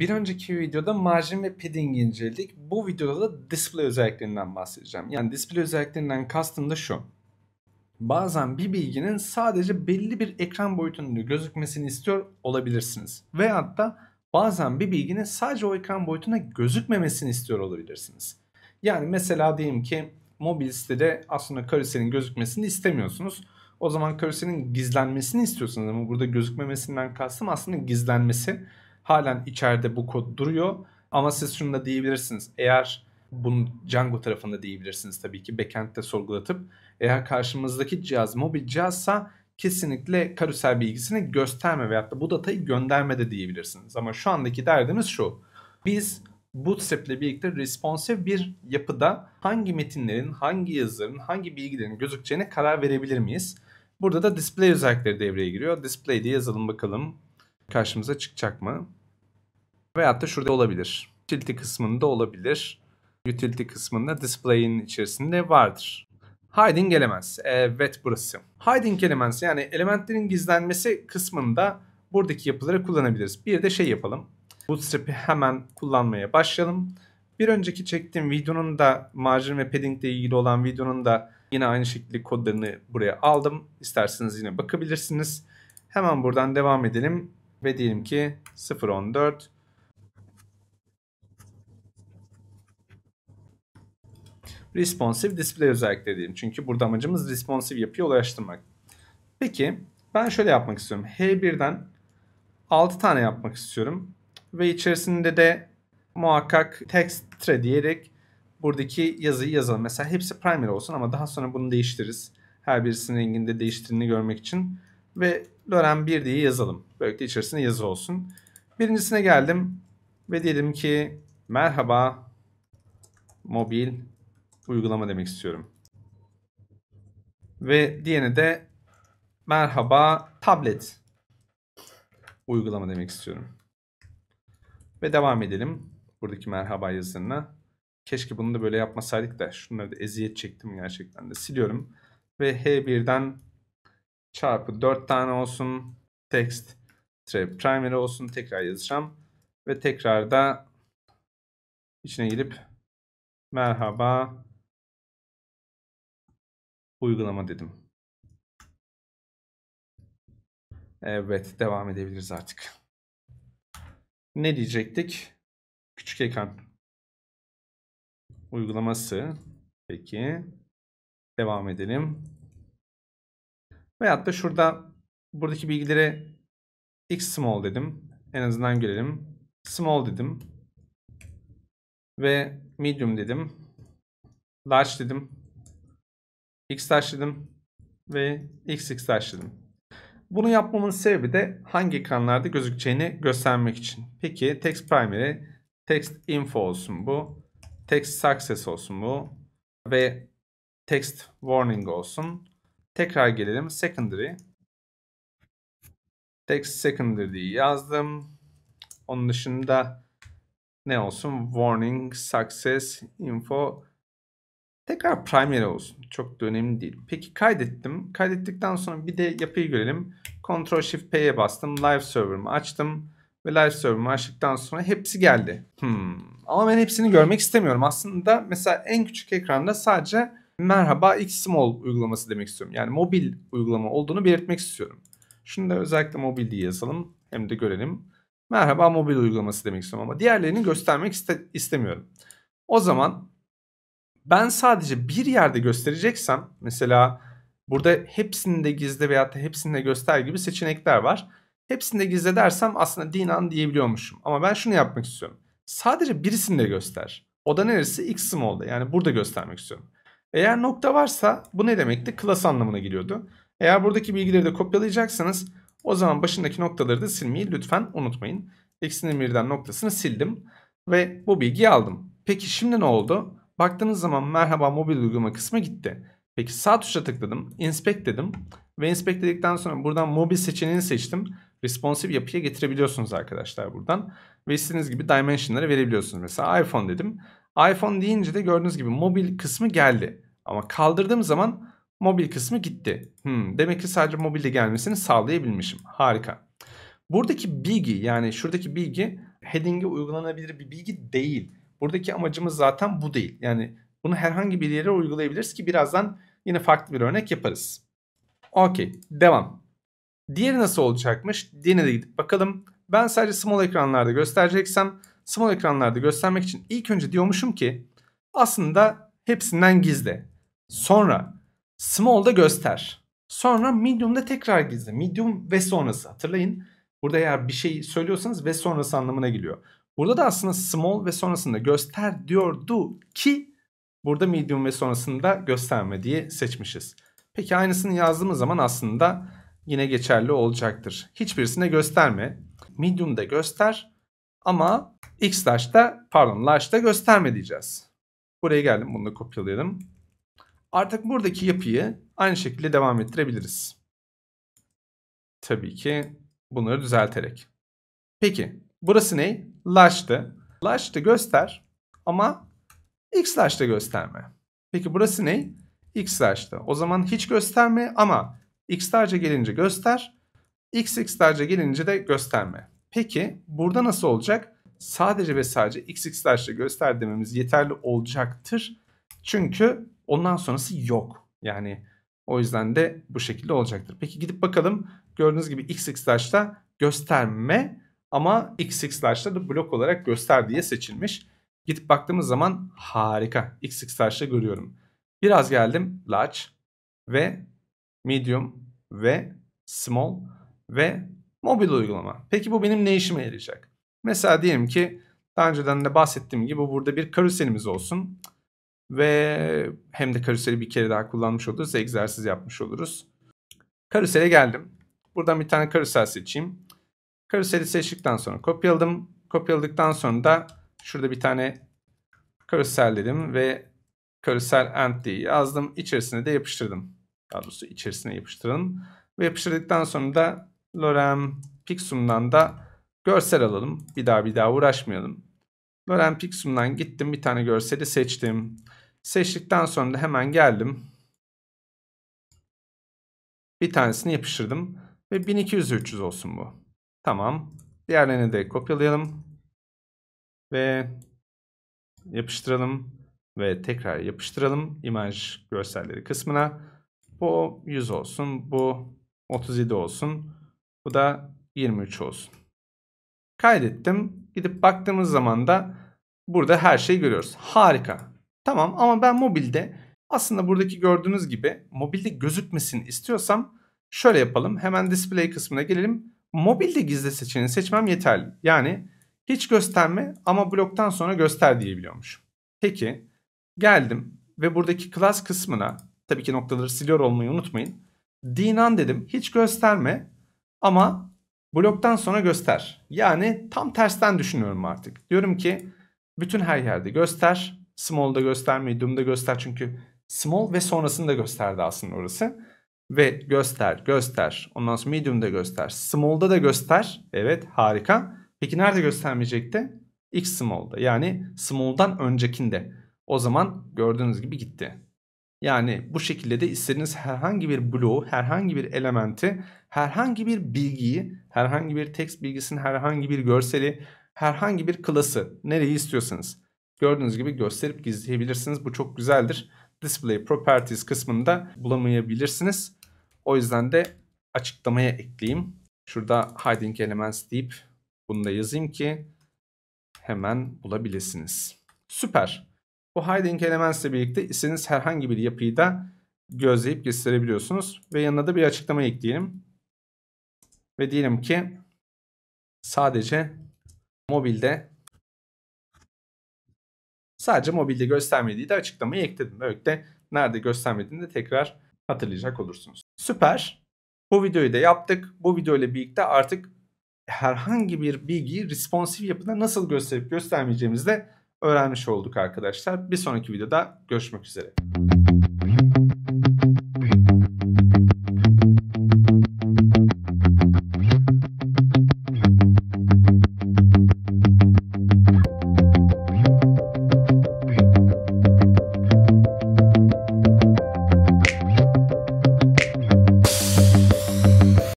Bir önceki videoda margin ve padding inceledik. Bu videoda da display özelliklerinden bahsedeceğim. Yani display özelliklerinden kastım da şu. Bazen bir bilginin sadece belli bir ekran boyutunda gözükmesini istiyor olabilirsiniz. Veyahut da bazen bir bilginin sadece o ekran boyutuna gözükmemesini istiyor olabilirsiniz. Yani mesela diyelim ki mobil sitede aslında karuselin gözükmesini istemiyorsunuz. O zaman karuselin gizlenmesini istiyorsunuz ama burada gözükmemesinden kastım aslında gizlenmesi. Halen içeride bu kod duruyor. Ama siz şunu da diyebilirsiniz. Eğer bunu Django tarafında diyebilirsiniz tabii ki backend'de sorgulatıp eğer karşımızdaki cihaz mobil cihazsa kesinlikle karusel bilgisini gösterme veyahut da bu datayı gönderme de diyebilirsiniz. Ama şu andaki derdimiz şu. Biz Bootstrap ile birlikte responsive bir yapıda hangi metinlerin, hangi yazıların, hangi bilgilerin gözükeceğine karar verebilir miyiz? Burada da display özellikleri devreye giriyor. Display diye yazalım bakalım karşımıza çıkacak mı? Veyahut da şurada olabilir. Utility kısmında olabilir. Utility kısmında display'in içerisinde vardır. Hiding elements. Evet burası. Hiding elements yani elementlerin gizlenmesi kısmında buradaki yapıları kullanabiliriz. Bir de şey yapalım. Bootstrap'i hemen kullanmaya başlayalım. Bir önceki çektiğim videonun da margin ve padding ile ilgili olan videonun da yine aynı şekilde kodlarını buraya aldım. İsterseniz yine bakabilirsiniz. Hemen buradan devam edelim ve diyelim ki 0.14 responsive display özellikleri diyelim. Çünkü burada amacımız responsive yapıya ulaştırmak. Peki ben şöyle yapmak istiyorum. H1'den 6 tane yapmak istiyorum. Ve içerisinde de muhakkak text tre diyerek buradaki yazıyı yazalım. Mesela hepsi primary olsun ama daha sonra bunu değiştiririz. Her birisinin renginde değiştiğini görmek için. Ve Loren 1 diye yazalım. Böylelikle içerisinde yazı olsun. Birincisine geldim ve diyelim ki merhaba mobil uygulama demek istiyorum. Ve diğeri de merhaba tablet uygulama demek istiyorum. Ve devam edelim buradaki merhaba yazısına. Keşke bunu da böyle yapmasaydık da şunları da eziyet çektim gerçekten de siliyorum. Ve H1'den çarpı 4 tane olsun text trap primary olsun tekrar yazacağım. Ve tekrar da içine girip merhaba uygulama dedim. Evet devam edebiliriz artık. Ne diyecektik? Küçük ekran uygulaması. Peki. Devam edelim. Veyahut da şurada buradaki bilgilere x small dedim. En azından görelim. Small dedim. Ve medium dedim. Large dedim x taşladım ve x x taşladım. Bunu yapmamın sebebi de hangi ekranlarda gözükeceğini göstermek için. Peki text primary, text info olsun bu, text success olsun bu ve text warning olsun. Tekrar gelelim secondary. Text secondary yazdım. Onun dışında ne olsun? Warning, success, info, Tekrar primary olsun. Çok da önemli değil. Peki kaydettim. Kaydettikten sonra bir de yapıyı görelim. Ctrl Shift P'ye bastım. Live server'ımı açtım. Ve live server'ımı açtıktan sonra hepsi geldi. Hmm. Ama ben hepsini görmek istemiyorum. Aslında mesela en küçük ekranda sadece merhaba xmol uygulaması demek istiyorum. Yani mobil uygulama olduğunu belirtmek istiyorum. Şunu da özellikle mobil diye yazalım. Hem de görelim. Merhaba mobil uygulaması demek istiyorum ama diğerlerini göstermek iste istemiyorum. O zaman ben sadece bir yerde göstereceksem mesela burada hepsinde gizli veya da hepsinde göster gibi seçenekler var. Hepsinde gizli dersem aslında dinan diyebiliyormuşum. Ama ben şunu yapmak istiyorum. Sadece birisinde göster. O da neresi? X small'da. Yani burada göstermek istiyorum. Eğer nokta varsa bu ne demekti? Class anlamına geliyordu. Eğer buradaki bilgileri de kopyalayacaksanız o zaman başındaki noktaları da silmeyi lütfen unutmayın. X'in birden noktasını sildim ve bu bilgiyi aldım. Peki şimdi ne oldu? Baktığınız zaman merhaba mobil uygulama kısmı gitti. Peki sağ tuşa tıkladım. Inspect dedim. Ve inspect dedikten sonra buradan mobil seçeneğini seçtim. Responsive yapıya getirebiliyorsunuz arkadaşlar buradan. Ve istediğiniz gibi dimensionları verebiliyorsunuz. Mesela iPhone dedim. iPhone deyince de gördüğünüz gibi mobil kısmı geldi. Ama kaldırdığım zaman mobil kısmı gitti. Hmm, demek ki sadece mobilde gelmesini sağlayabilmişim. Harika. Buradaki bilgi yani şuradaki bilgi heading'e uygulanabilir bir bilgi değil. Buradaki amacımız zaten bu değil. Yani bunu herhangi bir yere uygulayabiliriz ki birazdan yine farklı bir örnek yaparız. Okey devam. Diğeri nasıl olacakmış? Diğerine de gidip bakalım. Ben sadece small ekranlarda göstereceksem small ekranlarda göstermek için ilk önce diyormuşum ki aslında hepsinden gizle. Sonra small'da göster. Sonra medium'da tekrar gizle. Medium ve sonrası hatırlayın. Burada eğer bir şey söylüyorsanız ve sonrası anlamına geliyor. Burada da aslında small ve sonrasında göster diyordu ki burada medium ve sonrasında gösterme diye seçmişiz. Peki aynısını yazdığımız zaman aslında yine geçerli olacaktır. Hiçbirisine gösterme. Medium'da göster ama X large'da pardon large'da gösterme diyeceğiz. Buraya geldim bunu da kopyalayalım. Artık buradaki yapıyı aynı şekilde devam ettirebiliriz. Tabii ki bunları düzelterek. Peki Burası ne? Laştı. Laştı göster ama x laştı gösterme. Peki burası ne? X laştı. O zaman hiç gösterme ama x larca gelince göster. X x larca gelince de gösterme. Peki burada nasıl olacak? Sadece ve sadece x x larca göster dememiz yeterli olacaktır. Çünkü ondan sonrası yok. Yani o yüzden de bu şekilde olacaktır. Peki gidip bakalım. Gördüğünüz gibi x x larca gösterme ama XXLarge'da da blok olarak göster diye seçilmiş. Gidip baktığımız zaman harika XXLarge'da görüyorum. Biraz geldim large ve medium ve small ve mobil uygulama. Peki bu benim ne işime yarayacak? Mesela diyelim ki daha önceden de bahsettiğim gibi burada bir karuselimiz olsun. Ve hem de karuseli bir kere daha kullanmış oluruz. Egzersiz yapmış oluruz. Karusele geldim. Buradan bir tane karusel seçeyim. Karuseli seçtikten sonra kopyaladım. Kopyaladıktan sonra da şurada bir tane karusel dedim ve karusel end diye yazdım. İçerisine de yapıştırdım. Daha doğrusu içerisine yapıştıralım. Ve yapıştırdıktan sonra da Lorem Pixum'dan da görsel alalım. Bir daha bir daha uğraşmayalım. Lorem Pixum'dan gittim bir tane görseli seçtim. Seçtikten sonra da hemen geldim. Bir tanesini yapıştırdım. Ve 1200-300 olsun bu. Tamam. Diğerlerini de kopyalayalım. Ve yapıştıralım. Ve tekrar yapıştıralım. imaj görselleri kısmına. Bu 100 olsun. Bu 37 olsun. Bu da 23 olsun. Kaydettim. Gidip baktığımız zaman da burada her şeyi görüyoruz. Harika. Tamam ama ben mobilde aslında buradaki gördüğünüz gibi mobilde gözükmesini istiyorsam şöyle yapalım. Hemen display kısmına gelelim mobilde gizle seçeneğini seçmem yeterli. Yani hiç gösterme ama bloktan sonra göster diyebiliyormuş. Peki geldim ve buradaki class kısmına tabii ki noktaları siliyor olmayı unutmayın. Dinan dedim hiç gösterme ama bloktan sonra göster. Yani tam tersten düşünüyorum artık. Diyorum ki bütün her yerde göster. Small'da göster, medium'da göster çünkü small ve sonrasını da gösterdi aslında orası. Ve göster, göster. Ondan sonra medium'da göster. Small'da da göster. Evet harika. Peki nerede göstermeyecekti? X small'da. Yani small'dan öncekinde. O zaman gördüğünüz gibi gitti. Yani bu şekilde de istediğiniz herhangi bir bloğu, herhangi bir elementi, herhangi bir bilgiyi, herhangi bir text bilgisinin herhangi bir görseli, herhangi bir klası nereyi istiyorsanız gördüğünüz gibi gösterip gizleyebilirsiniz. Bu çok güzeldir. Display Properties kısmında bulamayabilirsiniz. O yüzden de açıklamaya ekleyeyim. Şurada Hiding Elements deyip bunu da yazayım ki hemen bulabilirsiniz. Süper. Bu Hiding Elements ile birlikte istediğiniz herhangi bir yapıyı da gözleyip gösterebiliyorsunuz. Ve yanına da bir açıklama ekleyelim. Ve diyelim ki sadece mobilde Sadece mobilde göstermediği de açıklamayı ekledim. Böylelikle nerede göstermediğini de tekrar hatırlayacak olursunuz. Süper. Bu videoyu da yaptık. Bu video ile birlikte artık herhangi bir bilgiyi responsif yapıda nasıl gösterip göstermeyeceğimizi de öğrenmiş olduk arkadaşlar. Bir sonraki videoda görüşmek üzere.